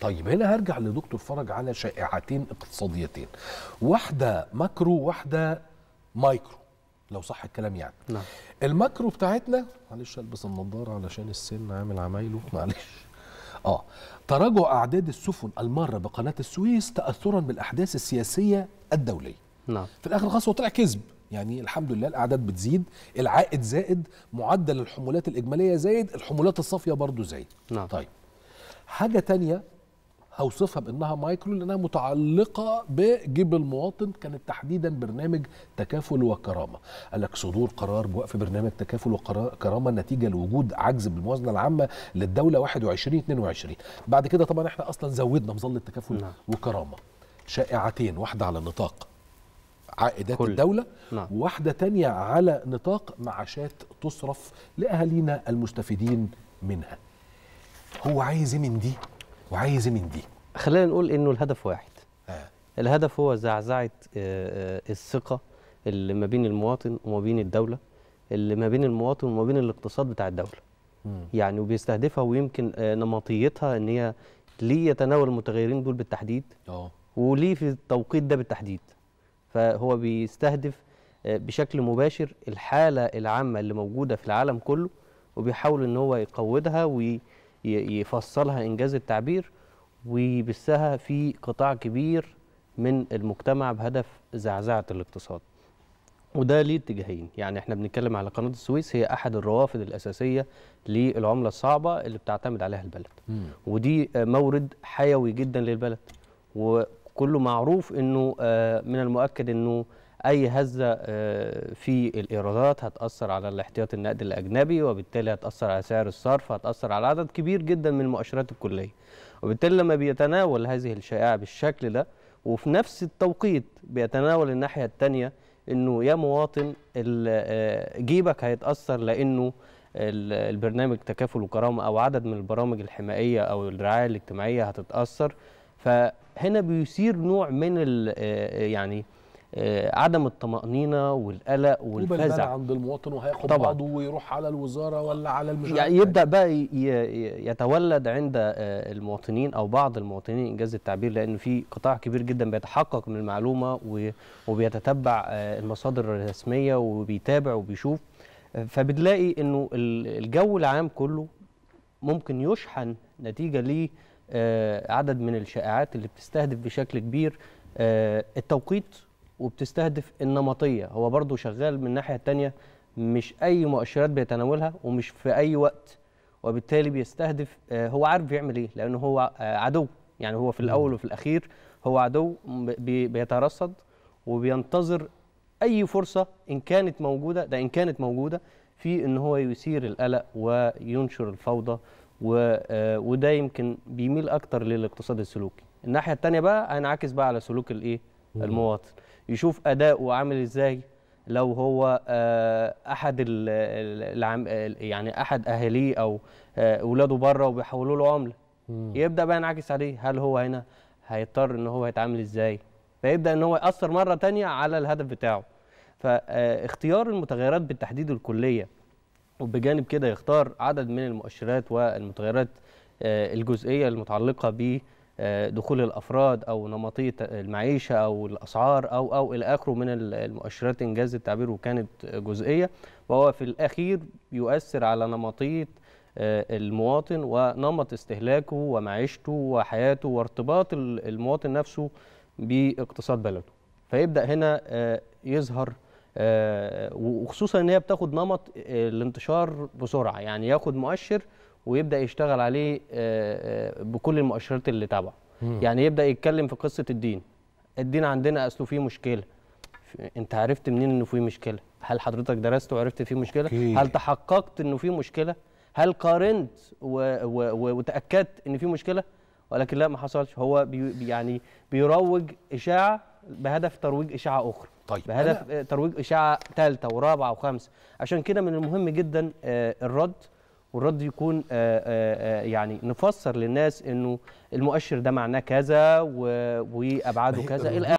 طيب هنا هرجع لدكتور فرج على شائعتين اقتصاديتين واحده ماكرو واحده مايكرو لو صح الكلام يعني نعم. الماكرو بتاعتنا معلش البس النضاره علشان السن عامل عمايله معلش اه تراجع اعداد السفن الماره بقناه السويس تاثرا بالاحداث السياسيه الدوليه نعم في الاخر خلاص هو طلع كذب يعني الحمد لله الاعداد بتزيد العائد زائد معدل الحمولات الاجماليه زايد الحمولات الصافيه برضو زايد نعم طيب حاجه تانية اوصفها بانها مايكرو لانها متعلقه بجيب المواطن كانت تحديدا برنامج تكافل وكرامه قال لك صدور قرار بوقف برنامج تكافل وكرامه نتيجه لوجود عجز بالموازنه العامه للدوله 21 22 بعد كده طبعا احنا اصلا زودنا مظله تكافل نعم. وكرامه شائعتين واحده على النطاق عائدات كل. الدولة نعم. وواحدة تانية على نطاق معاشات تصرف لأهالينا المستفيدين منها هو عايز إيه من دي وعايز من دي خلينا نقول انه الهدف واحد آه. الهدف هو زعزعه آه، آه، الثقه اللي ما بين المواطن وما بين الدوله اللي ما بين المواطن وما بين الاقتصاد بتاع الدوله مم. يعني وبيستهدفها ويمكن آه، نمطيتها ان هي ليه يتناول المتغيرين دول بالتحديد اه وليه في التوقيت ده بالتحديد فهو بيستهدف بشكل مباشر الحاله العامه اللي موجوده في العالم كله وبيحاول ان هو يقودها وي يفصلها إنجاز التعبير ويبثها في قطاع كبير من المجتمع بهدف زعزعة الاقتصاد وده ليه اتجاهين يعني احنا بنتكلم على قناة السويس هي أحد الروافد الأساسية للعملة الصعبة اللي بتعتمد عليها البلد مم. ودي مورد حيوي جدا للبلد وكله معروف أنه آه، من المؤكد أنه اي هزه آه، في الايرادات هتاثر على الاحتياط النقد الاجنبي وبالتالي هتاثر على سعر الصرف هتاثر على عدد كبير جدا من المؤشرات الكليه وبالتالي لما بيتناول هذه الشائعه بالشكل ده وفي نفس التوقيت بيتناول الناحيه الثانيه انه يا مواطن آه، جيبك هيتاثر لانه البرنامج تكافل وكرامه او عدد من البرامج الحمائيه او الرعايه الاجتماعيه هتتاثر فهنا بيثير نوع من آه، يعني آه، عدم الطمأنينة والقلق والفزع عند المواطن وهياخد بعضه ويروح على الوزارة ولا على المش يعني يبدأ بقى يتولد عند آه، المواطنين أو بعض المواطنين إنجاز التعبير لأن في قطاع كبير جدا بيتحقق من المعلومة وبيتتبع آه، المصادر الرسمية وبيتابع وبيشوف فبتلاقي إنه الجو العام كله ممكن يشحن نتيجة لعدد عدد من الشائعات اللي بتستهدف بشكل كبير التوقيت وبتستهدف النمطيه هو برضو شغال من الناحيه الثانيه مش اي مؤشرات بيتناولها ومش في اي وقت وبالتالي بيستهدف آه، هو عارف بيعمل ايه لانه هو آه، عدو يعني هو في الاول وفي الاخير هو عدو بيترصد وبينتظر اي فرصه ان كانت موجوده ده ان كانت موجوده في ان هو يثير القلق وينشر الفوضى آه، وده يمكن بيميل اكتر للاقتصاد السلوكي الناحيه الثانيه بقى هينعكس بقى على سلوك الايه المواطن يشوف أداؤه عامل إزاي لو هو آه، أحد العم يعني أحد أهاليه أو أولاده آه، بره وبيحولوا له عملة يبدأ بقى ينعكس عليه هل هو هنا هيضطر إن هو يتعامل إزاي فيبدأ إن هو يأثر مرة تانية على الهدف بتاعه فاختيار آه، المتغيرات بالتحديد الكلية وبجانب كده يختار عدد من المؤشرات والمتغيرات الجزئية المتعلقة به آه، دخول الافراد او نمطيه المعيشه او الاسعار او او الى اخره من المؤشرات انجاز التعبير وكانت جزئيه وهو في الاخير يؤثر على نمطيه آه، المواطن ونمط استهلاكه ومعيشته وحياته وارتباط المواطن نفسه باقتصاد بلده فيبدا هنا آه، يظهر وخصوصا ان هي بتاخد نمط الانتشار بسرعه يعني ياخد مؤشر ويبدا يشتغل عليه آه، آه، بكل المؤشرات اللي تابعه يعني يبدا يتكلم في قصه الدين الدين عندنا اصله فيه مشكله انت عرفت منين انه فيه مشكله هل حضرتك درست وعرفت فيه مشكله أوكي. هل تحققت انه فيه مشكله هل قارنت و... و... و... وتاكدت ان فيه مشكله ولكن لا ما حصلش هو بي يعني بيروج اشاعه بهدف ترويج اشاعه اخرى طيب بهدف أنا... ترويج اشاعه ثالثه ورابعه وخامسه عشان كده من المهم جدا آه، الرد والرد يكون آه، آه، آه، يعني نفسر للناس انه المؤشر ده معناه كذا وابعاده كذا